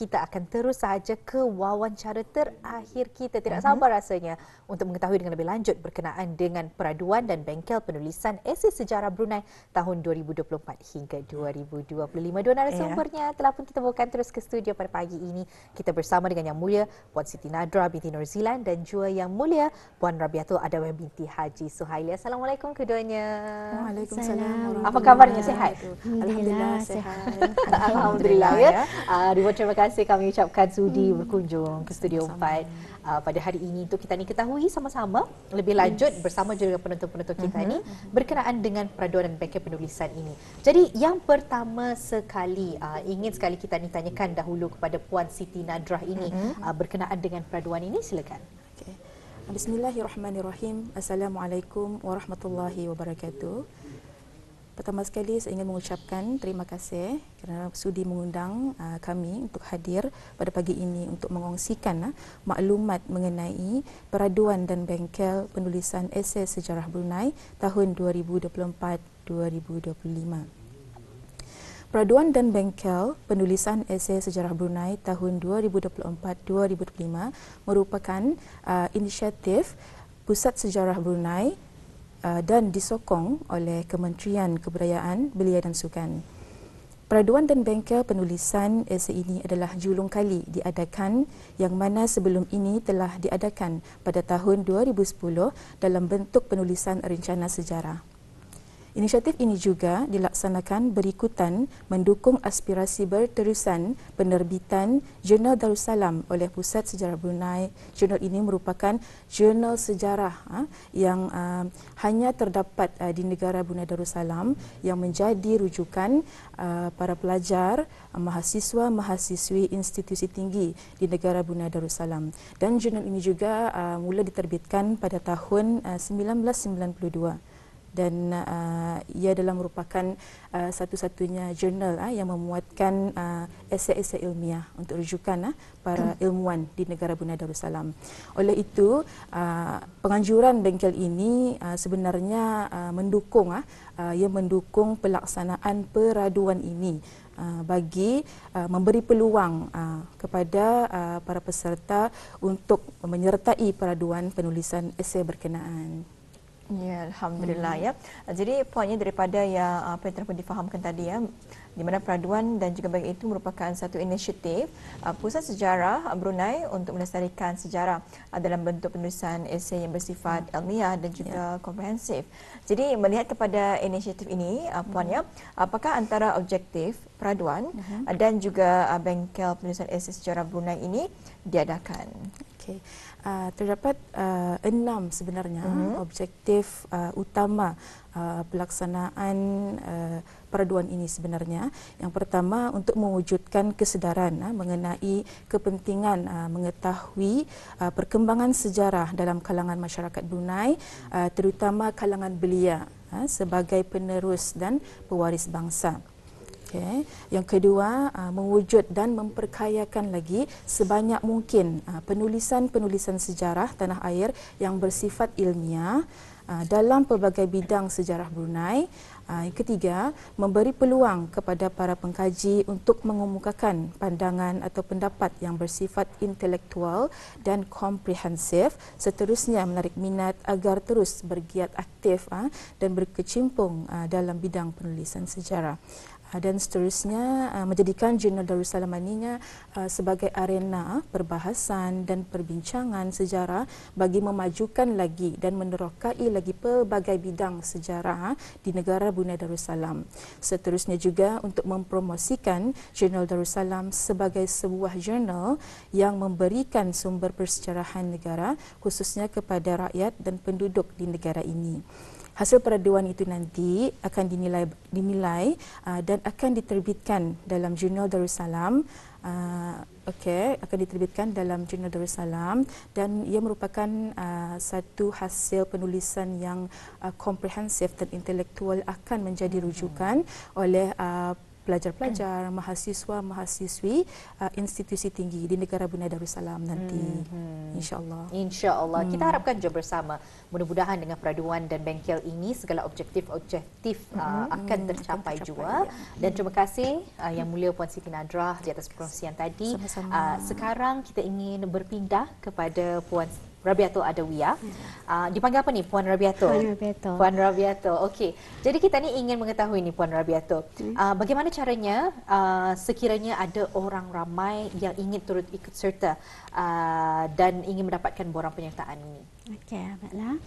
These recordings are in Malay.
kita akan terus sahaja ke wawancara terakhir kita. Tidak mhm. sabar rasanya untuk mengetahui dengan lebih lanjut berkenaan dengan peraduan dan bengkel penulisan esei sejarah Brunei tahun 2024 hingga 2025. Dua narasumbernya yeah. telah pun kita bawakan terus ke studio pada pagi ini. Kita bersama dengan Yang Mulia Puan Siti Nadra binti Nur Zilan dan juga Yang Mulia Puan Rabiatul Adawan binti Haji Suhaili. Assalamualaikum keduanya. Waalaikumsalam. Apa kabarnya? Sehat? Alhamdulillah, sehat. Alhamdulillah. Ya. Uh, terima kasih kasih kami ucapkan sudi hmm. berkunjung ke Studio Sama. 4 uh, pada hari ini untuk kita ni ketahui sama-sama lebih lanjut yes. bersama juga penonton-penonton kita uh-huh. ni berkenaan dengan peraduan dan bengkel penulisan ini. Jadi yang pertama sekali uh, ingin sekali kita ni tanyakan dahulu kepada Puan Siti Nadrah ini uh-huh. uh, berkenaan dengan peraduan ini silakan. Okay. Bismillahirrahmanirrahim. Assalamualaikum warahmatullahi wabarakatuh. Pertama sekali saya ingin mengucapkan terima kasih kerana sudi mengundang uh, kami untuk hadir pada pagi ini untuk mengongsikan uh, maklumat mengenai peraduan dan bengkel penulisan esei sejarah Brunei tahun 2024-2025. Peraduan dan bengkel penulisan esei sejarah Brunei tahun 2024-2025 merupakan uh, inisiatif Pusat Sejarah Brunei Uh, dan disokong oleh Kementerian Kebudayaan, Belia dan Sukan. Peraduan dan bengkel penulisan esei ini adalah julung kali diadakan yang mana sebelum ini telah diadakan pada tahun 2010 dalam bentuk penulisan rencana sejarah. Inisiatif ini juga dilaksanakan berikutan mendukung aspirasi berterusan penerbitan Jurnal Darussalam oleh Pusat Sejarah Brunei. Jurnal ini merupakan jurnal sejarah ha, yang uh, hanya terdapat uh, di negara Brunei Darussalam yang menjadi rujukan uh, para pelajar, uh, mahasiswa, mahasiswi institusi tinggi di negara Brunei Darussalam. Dan jurnal ini juga uh, mula diterbitkan pada tahun uh, 1992 dan uh, ia adalah merupakan uh, satu-satunya jurnal uh, yang memuatkan uh, esai-esai ilmiah untuk rujukan uh, para hmm. ilmuwan di negara Brunei Darussalam. Oleh itu, uh, penganjuran bengkel ini uh, sebenarnya uh, mendukung uh, uh ia mendukung pelaksanaan peraduan ini uh, bagi uh, memberi peluang kepada para peserta untuk menyertai peraduan penulisan esei berkenaan. Ya, alhamdulillah hmm. ya. Jadi poinnya daripada yang ah, apa yang telah difahamkan tadi ya, di mana peraduan dan juga bagi itu merupakan satu inisiatif uh, pusat sejarah Brunei untuk melestarikan sejarah uh, dalam bentuk penulisan esei yang bersifat hmm. ilmiah dan ya. juga yeah. komprehensif. Jadi melihat kepada inisiatif ini uh, puan hmm. apakah antara objektif peraduan uh-huh. dan juga uh, bengkel penulisan esei sejarah Brunei ini diadakan? Okay. Uh, ah, terdapat uh, enam sebenarnya uh-huh. objektif uh, utama uh, pelaksanaan uh, peraduan ini sebenarnya. Yang pertama untuk mewujudkan kesedaran uh, mengenai kepentingan uh, mengetahui uh, perkembangan sejarah dalam kalangan masyarakat Brunei, uh, terutama kalangan belia uh, sebagai penerus dan pewaris bangsa. Okay. Yang kedua, uh, mewujud dan memperkayakan lagi sebanyak mungkin uh, penulisan-penulisan sejarah tanah air yang bersifat ilmiah uh, dalam pelbagai bidang sejarah Brunei. Yang ketiga, memberi peluang kepada para pengkaji untuk mengemukakan pandangan atau pendapat yang bersifat intelektual dan komprehensif. Seterusnya, menarik minat agar terus bergiat aktif dan berkecimpung dalam bidang penulisan sejarah. Ah, dan seterusnya ah, menjadikan Jurnal Darussalam Aninya ah, sebagai arena perbahasan dan perbincangan sejarah bagi memajukan lagi dan menerokai lagi pelbagai bidang sejarah di negara Brunei Darussalam. Seterusnya juga untuk mempromosikan Jurnal Darussalam sebagai sebuah jurnal yang memberikan sumber persejarahan negara khususnya kepada rakyat dan penduduk di negara ini hasil peraduan itu nanti akan dinilai dinilai uh, dan akan diterbitkan dalam jurnal Darussalam uh, okey akan diterbitkan dalam jurnal Darussalam dan ia merupakan uh, satu hasil penulisan yang uh, komprehensif dan intelektual akan menjadi hmm. rujukan oleh uh, pelajar-pelajar, hmm. mahasiswa-mahasiswi uh, institusi tinggi di negara Brunei Darussalam nanti. Hmm. InsyaAllah. InsyaAllah. Hmm. Kita harapkan juga bersama. Mudah-mudahan dengan peraduan dan bengkel ini, segala objektif-objektif hmm. uh, mm-hmm. akan tercapai, tercapai juga. Ya. Dan terima kasih uh, yang mulia Puan Siti Nadrah di atas perkongsian tadi. Sama-sama. Uh, sekarang kita ingin berpindah kepada Puan Siti. Rabiatul Adawiyah. Hmm. Ah, ya. Uh, dipanggil apa ni Puan Rabiatul? Puan Rabiatul. Puan Rabiatul. Okey. Jadi kita ni ingin mengetahui ni Puan Rabiatul. Uh, bagaimana caranya uh, sekiranya ada orang ramai yang ingin turut ikut serta uh, dan ingin mendapatkan borang penyertaan ini. Okey, baiklah.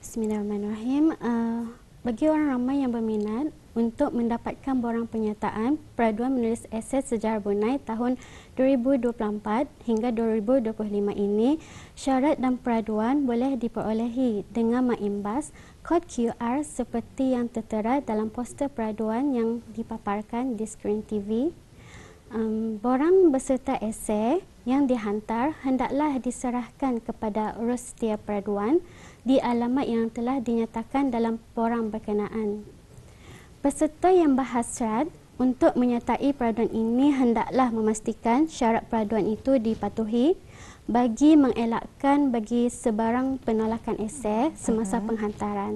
Bismillahirrahmanirrahim. Uh, bagi orang ramai yang berminat untuk mendapatkan borang penyertaan peraduan menulis aset sejarah Brunei tahun 2024 hingga 2025 ini, syarat dan peraduan boleh diperolehi dengan mengimbas kod QR seperti yang tertera dalam poster peraduan yang dipaparkan di skrin TV. Um, borang beserta esei yang dihantar hendaklah diserahkan kepada Urus Setia di alamat yang telah dinyatakan dalam porang berkenaan. Peserta yang berhasrat untuk menyatai peraduan ini hendaklah memastikan syarat peraduan itu dipatuhi bagi mengelakkan bagi sebarang penolakan esai semasa mhm. penghantaran.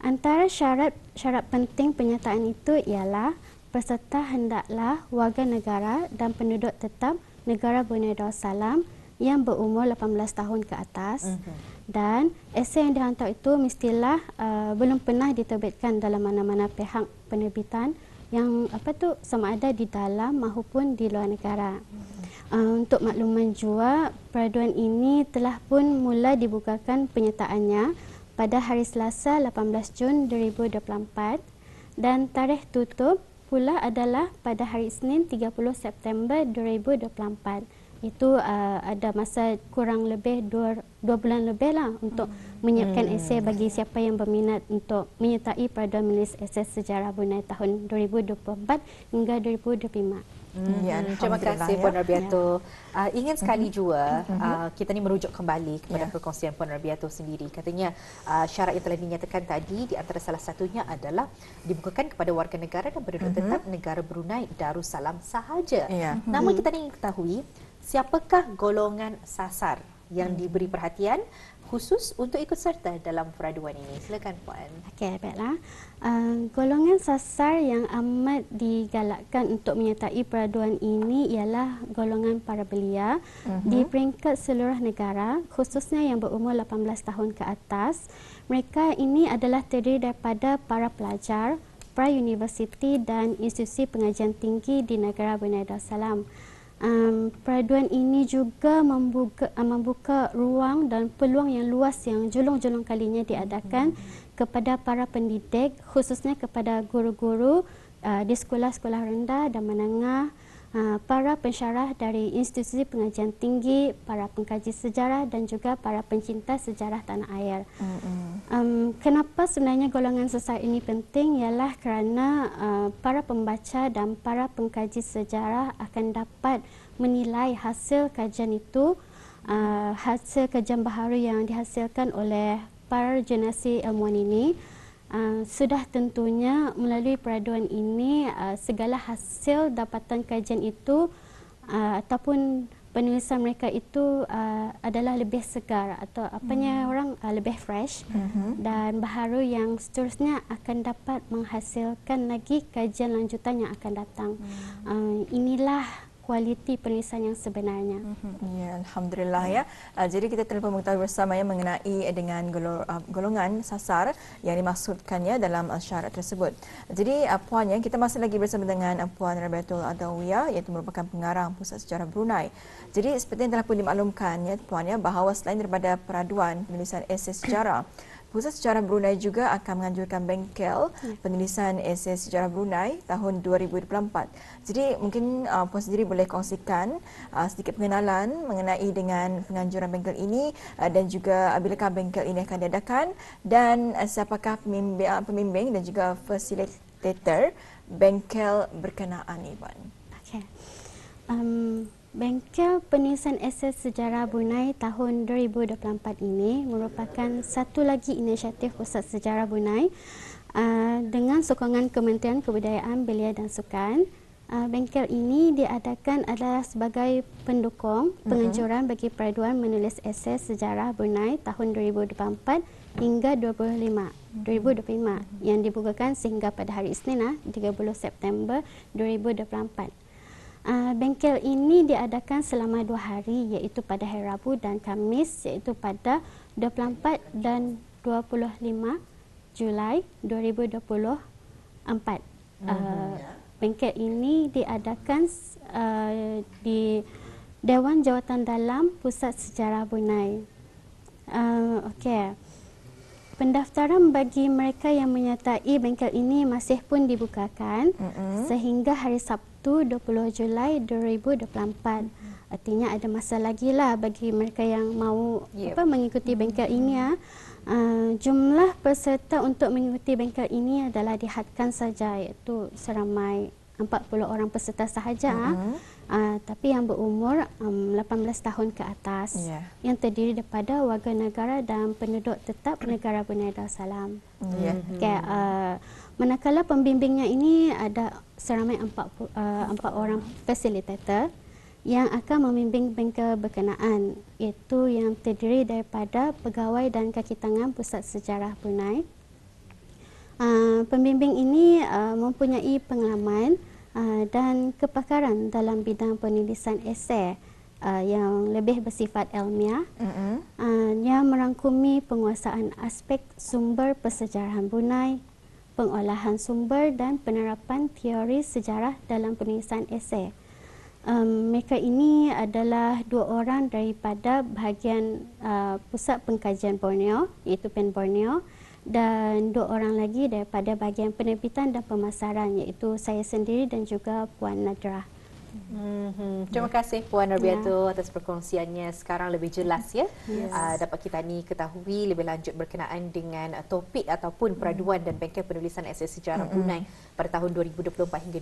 Antara syarat syarat penting penyataan itu ialah peserta hendaklah warga negara dan penduduk tetap negara Brunei Darussalam yang berumur 18 tahun ke atas uh-huh. dan esei yang dihantar itu mestilah uh, belum pernah diterbitkan dalam mana-mana pihak penerbitan yang apa tu sama ada di dalam maupun di luar negara. Mhm. Uh, untuk makluman jua, peraduan ini telah pun mula dibukakan penyertaannya pada hari Selasa 18 Jun 2024 dan tarikh tutup pula adalah pada hari Senin, 30 September 2024. Itu uh, ada masa kurang lebih dua 2 bulan lebih lah untuk hmm. menyiapkan hmm. esei bagi siapa yang berminat untuk menyertai peraduan menulis esei sejarah Brunei tahun 2024 hingga 2025. Mm-hmm. Ya, Terima kasih ya. Puan Rabiatu. Ya. Uh, ingin hmm. sekali mm-hmm. juga uh, kita ni merujuk kembali kepada ya. perkongsian Puan Rabiatu sendiri. Katanya uh, syarat yang telah dinyatakan tadi di antara salah satunya adalah dibukakan kepada warga negara dan penduduk mm-hmm. tetap negara Brunei Darussalam sahaja. Ya. Mm-hmm. Namun kita ni ingin ketahui siapakah golongan sasar yang mm-hmm. diberi perhatian khusus untuk ikut serta dalam peraduan ini. Silakan Puan. Okey, baiklah. Uh, golongan sasar yang amat digalakkan untuk menyertai peraduan ini ialah golongan para belia uh-huh. di peringkat seluruh negara khususnya yang berumur 18 tahun ke atas. Mereka ini adalah terdiri daripada para pelajar, pra-universiti dan institusi pengajian tinggi di negara Brunei Darussalam um, peraduan ini juga membuka, uh, membuka ruang dan peluang yang luas yang julung-julung kalinya diadakan mm -hmm. kepada para pendidik khususnya kepada guru-guru uh, di sekolah-sekolah rendah dan menengah. Ah, para pensyarah dari institusi pengajian tinggi, para pengkaji sejarah dan juga para pencinta sejarah tanah air. Mm-hmm. Um, kenapa sebenarnya golongan sesar ini penting ialah kerana uh, para pembaca dan para pengkaji sejarah akan dapat menilai hasil kajian itu, uh, hasil kajian baharu yang dihasilkan oleh para generasi ilmuwan ini. Uh, sudah tentunya melalui peraduan ini uh, segala hasil dapatan kajian itu uh, ataupun penulisan mereka itu uh, adalah lebih segar atau apa hmm. orang uh, lebih fresh hmm. dan baharu yang seterusnya akan dapat menghasilkan lagi kajian lanjutan yang akan datang. Hmm. Uh, inilah kualiti penulisan yang sebenarnya. Mm-hmm. Ya, alhamdulillah ya. ya. Jadi kita telah pun mengetahui bersama ya mengenai dengan uh, golongan sasar yang dimaksudkannya dalam uh, syarat tersebut. Jadi puannya kita masih lagi bersama dengan puan Rabiatul Adawiyah iaitu merupakan pengarang Pusat Sejarah Brunei. Jadi seperti yang telah pun dimaklumkan ya puannya bahawa selain daripada peraduan penulisan esei sejarah Pusat Sejarah Brunei juga akan menganjurkan bengkel ya. penulisan esei sejarah Brunei tahun 2024. Jadi mungkin uh, Puan sendiri boleh kongsikan uh, sedikit pengenalan mengenai dengan penganjuran bengkel ini uh, dan juga uh, bilakah bengkel ini akan diadakan dan uh, siapakah pemimbing, uh, pemimbing dan juga facilitator bengkel berkenaan ini, Puan. Okay. Um, Bengkel Penulisan Asas Sejarah Brunei tahun 2024 ini merupakan satu lagi inisiatif Pusat Sejarah Brunei uh, dengan sokongan Kementerian Kebudayaan, Belia dan Sukan. Uh, bengkel ini diadakan adalah sebagai pendukung mhm. penganjuran bagi peraduan menulis esei sejarah Brunei tahun 2024 hingga 2025. 2025 mhm. mhm. yang dibukakan sehingga pada hari Isnin 30 ah, September 2024. Ah, bengkel ini diadakan selama dua hari iaitu pada hari Rabu dan Kamis iaitu pada 24 dan 25 Julai 2024. Uh, ah, mhm. bengkel ini diadakan uh, di Dewan Jawatan Dalam Pusat Sejarah Bunai. Uh, Okey. Pendaftaran bagi mereka yang menyertai bengkel ini masih pun dibukakan mm-hmm. sehingga hari Sabtu waktu 20 Julai 2024. Artinya ada masa lagi lah bagi mereka yang mahu yep. apa, mengikuti bengkel hmm. ini. Ya. Uh, jumlah peserta untuk mengikuti bengkel ini adalah dihadkan saja iaitu seramai 40 orang peserta sahaja mm-hmm. uh, tapi yang berumur um, 18 tahun ke atas yeah. yang terdiri daripada warga negara dan penduduk tetap negara Brunei Darussalam. mm ya. Okay, uh, eh, Manakala pembimbingnya ini ada seramai empat, uh, empat orang facilitator yang akan membimbing bengkel berkenaan iaitu yang terdiri daripada pegawai dan kaki tangan Pusat Sejarah Brunei. Uh, pembimbing ini uh, mempunyai pengalaman uh, dan kepakaran dalam bidang penulisan esai uh, yang lebih bersifat ilmiah mm-hmm. uh, yang merangkumi penguasaan aspek sumber persejarahan Brunei pengolahan sumber dan penerapan teori sejarah dalam penulisan esei. Um, mereka ini adalah dua orang daripada bahagian uh, pusat pengkajian Borneo iaitu PEN Borneo dan dua orang lagi daripada bahagian penerbitan dan pemasaran iaitu saya sendiri dan juga Puan Nadrah. Mm-hmm. hmm Terima kasih Puan Norbiato yeah. atas perkongsiannya. Sekarang lebih jelas ya. Yes. Uh, dapat kita ni ketahui lebih lanjut berkenaan dengan uh, topik ataupun hmm. peraduan hmm dan bengkel penulisan SS Sejarah mm-hmm. Brunei pada tahun 2024 hingga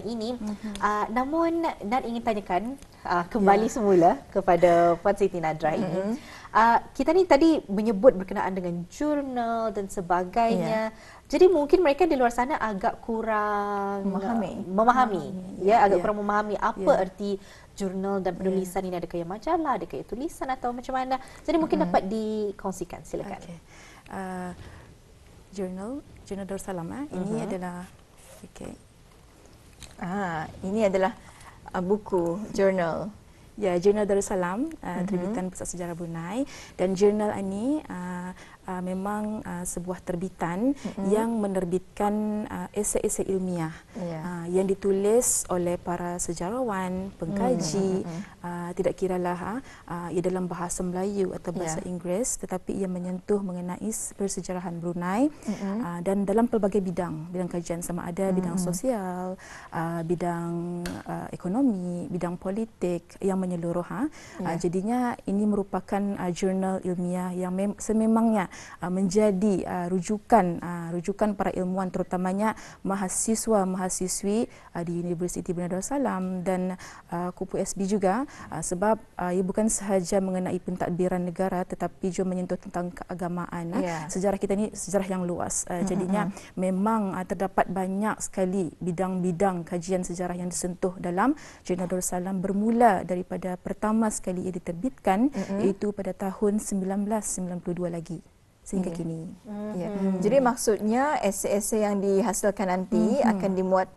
2025 ini. hmm Uh, namun nak ingin tanyakan uh, kembali yeah. semula kepada Puan Siti Nadra hmm ini. Uh, kita ni tadi menyebut berkenaan dengan jurnal dan sebagainya. Yeah. Jadi mungkin mereka di luar sana agak kurang memahami, uh, memahami, memahami. ya, agak yeah. kurang memahami apa yeah. erti jurnal dan penulisan yeah. ini ada ke majalah, ada ke tulisan atau macam mana. Jadi mungkin dapat dikongsikan, silakan. Okay. Uh, jurnal, jurnal Darussalam. Eh. Ini uh-huh. adalah, okay. Ah, ini adalah uh, buku jurnal. Ya, Jurnal Darussalam, uh, mm-hmm. terbitan Pusat Sejarah Brunei dan jurnal ini uh, uh, memang uh, sebuah terbitan mm-hmm. yang menerbitkan uh, esei-esei ilmiah yeah. uh, yang ditulis oleh para sejarawan, pengkaji, mm-hmm. uh, tidak kiralah uh, uh, ia dalam bahasa Melayu atau ya. bahasa yeah. Inggeris tetapi ia menyentuh mengenai persejarahan Brunei mm-hmm. uh, dan dalam pelbagai bidang, bidang kajian sama ada mm-hmm. bidang sosial, uh, bidang uh, ekonomi, bidang politik yang menyeluruh. Uh, yeah. uh, jadinya ini merupakan uh, jurnal ilmiah yang mem- sememangnya uh, uh, menjadi uh, rujukan uh, rujukan para ilmuwan terutamanya mahasiswa mahasiswi uh, di Universiti Bina Darussalam dan uh, Kupu SB juga uh, sebab uh, ia bukan sahaja mengenai pentadbiran negara tetapi juga menyentuh tentang keagamaan yeah. Uh, ya. sejarah kita ini sejarah yang luas uh, jadinya mm-hmm. memang uh, terdapat banyak sekali bidang-bidang kajian sejarah yang disentuh dalam Jurnal Darussalam bermula daripada pertama sekali ia diterbitkan mm-hmm. iaitu pada tahun 1992 lagi sehingga hmm. kini. Ya. hmm Ya. Jadi maksudnya esei-esei yang dihasilkan nanti hmm akan dimuat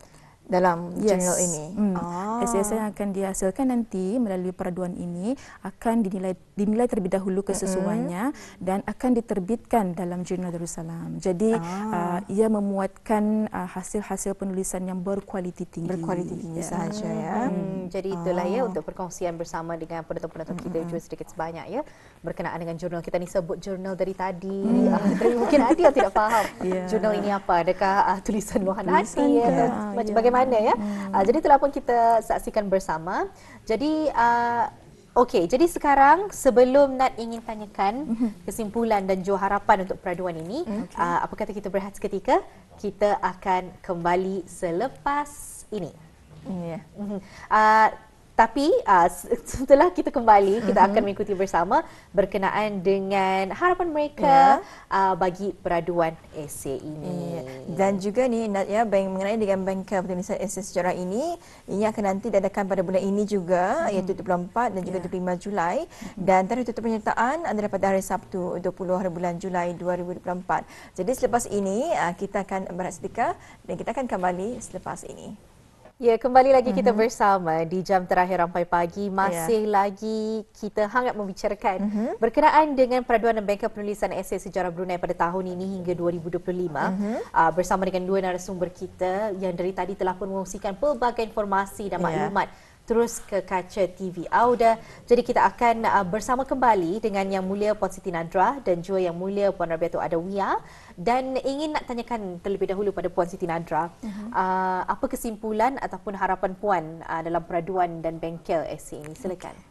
dalam yes. jurnal ini. Mm. Ah. Esei-esei yang akan dihasilkan nanti melalui peraduan ini akan dinilai dimulai terlebih dahulu kesesuaiannya mm -hmm. dan akan diterbitkan dalam jurnal Darussalam. Jadi ah. uh, ia memuatkan uh, hasil-hasil uh, penulisan yang berkualiti tinggi. Berkualiti tinggi yeah. sahaja ya. Mm. Mm. Jadi itulah ya, ah. ya untuk perkongsian bersama dengan penonton-penonton kita juga sedikit sebanyak ya berkenaan dengan jurnal kita ni sebut jurnal dari tadi. Mm. Ah, mungkin ada yang tidak faham yeah. jurnal ini apa. Adakah uh, tulisan luahan hati ya, ya. atau bagaimana ya. Mm. Uh, jadi itulah pun kita saksikan bersama. Jadi uh, Okey, jadi sekarang sebelum Nat ingin tanyakan mhm. kesimpulan dan jua harapan untuk peraduan ini, mhm, okay. uh, apa kata kita berehat seketika? Kita akan kembali selepas ini. Yeah. Mhm. Uh, tapi uh, setelah kita kembali, kita mm-hmm. akan mengikuti bersama berkenaan dengan harapan mereka yeah. uh, bagi peraduan esei ini. Yeah. Dan juga ni nak ya mengenai dengan bank penulisan esei secara ini, ini akan nanti diadakan pada bulan ini juga mm. iaitu 24 dan juga yeah. 25 Julai mm-hmm. dan tarikh tutup penyertaan adalah pada hari Sabtu 20 hari bulan Julai 2024. Jadi selepas ini uh, kita akan berhenti dan kita akan kembali selepas ini. Ya, kembali lagi kita mm-hmm. bersama di jam terakhir rampai pagi. Ya. Masih yeah. lagi kita hangat membicarakan mm-hmm. berkenaan dengan peraduan dan bengkel penulisan esei sejarah Brunei pada tahun ini hingga 2025 mm-hmm. uh, bersama dengan dua narasumber kita yang dari tadi telah pun mengongsikan pelbagai informasi dan ya. maklumat yeah terus ke kaca TV Auda. Jadi kita akan uh, bersama kembali dengan Yang Mulia Puan Siti Nadra dan juga Yang Mulia Puan Rabiatu Adawiya dan ingin nak tanyakan terlebih dahulu pada Puan Siti Nadra mhm. uh-huh. apa kesimpulan ataupun harapan Puan uh, dalam peraduan dan bengkel SC ini? Silakan. Okay.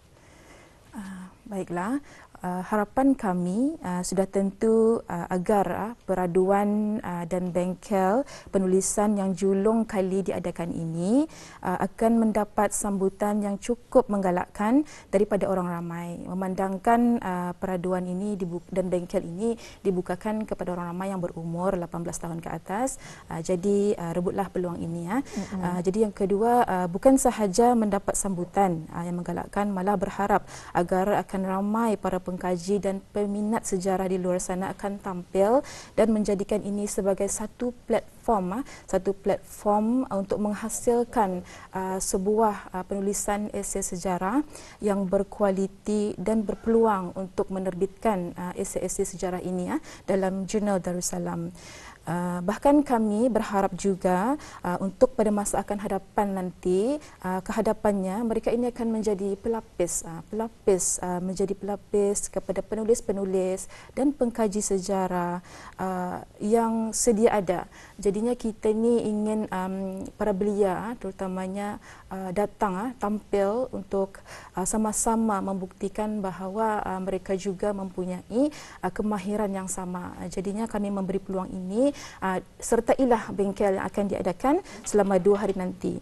Uh, baiklah. Uh, harapan kami uh, sudah tentu uh, agar uh, peraduan uh, dan bengkel penulisan yang julung kali diadakan ini uh, akan mendapat sambutan yang cukup menggalakkan daripada orang ramai memandangkan uh, peraduan ini dan bengkel ini dibukakan kepada orang ramai yang berumur 18 tahun ke atas uh, jadi uh, rebutlah peluang ini ya uh. mm-hmm. uh, jadi yang kedua uh, bukan sahaja mendapat sambutan uh, yang menggalakkan malah berharap agar akan ramai para pengkaji dan peminat sejarah di luar sana akan tampil dan menjadikan ini sebagai satu platform ah, satu platform ah, untuk menghasilkan ah, sebuah penulisan esei sejarah yang berkualiti dan berpeluang untuk menerbitkan esei-esei sejarah ini dalam jurnal Darussalam. Uh, bahkan kami berharap juga uh, untuk pada masa akan hadapan nanti uh, kehadapannya mereka ini akan menjadi pelapis uh, pelapis uh, menjadi pelapis kepada penulis-penulis dan pengkaji sejarah uh, yang sedia ada jadinya kita ni ingin um, para belia terutamanya uh, datang uh, tampil untuk uh, sama-sama membuktikan bahawa uh, mereka juga mempunyai uh, kemahiran yang sama uh, jadinya kami memberi peluang ini uh, sertailah bengkel yang akan diadakan selama dua hari nanti.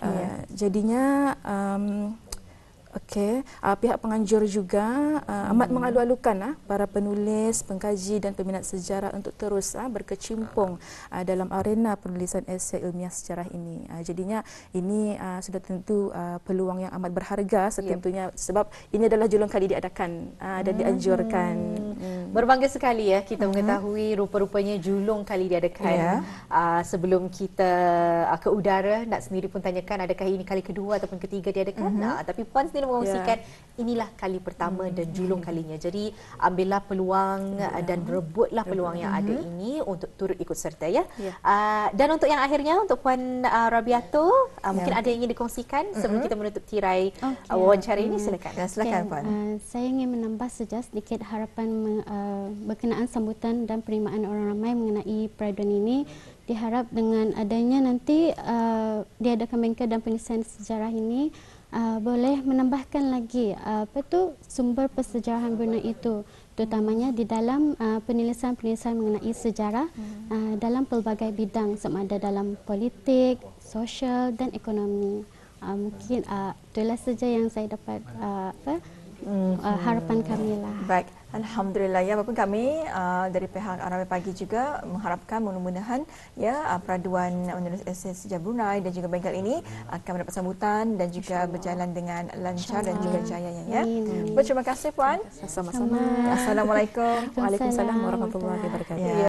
Uh, yeah. Jadinya um, Okey, uh, pihak penganjur juga uh, amat mengalu-alukan uh, para penulis, pengkaji dan peminat sejarah untuk terus uh, berkecimpung uh, dalam arena penulisan esei ilmiah sejarah ini. Uh, jadinya ini uh, sudah tentu uh, peluang yang amat berharga setentunya yep. sebab ini adalah julung kali diadakan uh, dan hmm. dianjurkan. Hmm. Berbangga sekali ya kita hmm. mengetahui rupa-rupanya julung kali diadakan. Yeah. Ya. Uh, sebelum kita uh, ke udara nak sendiri pun tanyakan adakah ini kali kedua ataupun ketiga diadakan? Hmm. Nah, tapi puan sendiri kita nak kongsikan yeah. inilah kali pertama mm. dan hmm. julung kalinya. Jadi ambillah peluang yeah. Uh, dan rebutlah peluang Rebut. yang mm-hmm. ada hmm. ini untuk turut ikut serta ya. Yeah. Uh, dan untuk yang akhirnya untuk puan uh, Rabiato uh, yeah. mungkin ada yang ingin dikongsikan hmm sebelum kita menutup tirai okay. uh, wawancara ini hmm. silakan. Ya, silakan puan. Okay. Uh, saya ingin menambah saja sedikit harapan uh, berkenaan sambutan dan penerimaan orang ramai mengenai peraduan ini diharap dengan adanya nanti uh, diadakan bengkel dan pengisian sejarah ini uh, boleh menambahkan lagi uh, apa tu sumber persejarahan Brunei itu terutamanya di dalam uh, ah, penulisan-penulisan mengenai sejarah uh, dalam pelbagai bidang sama ada dalam politik, sosial dan ekonomi. Uh, mungkin uh, itulah saja yang saya dapat uh, apa uh, harapan kami lah. Baik. Alhamdulillah ya walaupun kami uh, dari pihak Arab pagi juga mengharapkan mudah-mudahan ya uh, peraduan Universiti SS Jabunai dan juga bengkel ini akan mendapat sambutan dan juga berjalan dengan lancar dan juga jaya ya. Terima kasih puan. Assalamualaikum. Waalaikumsalam warahmatullahi wabarakatuh.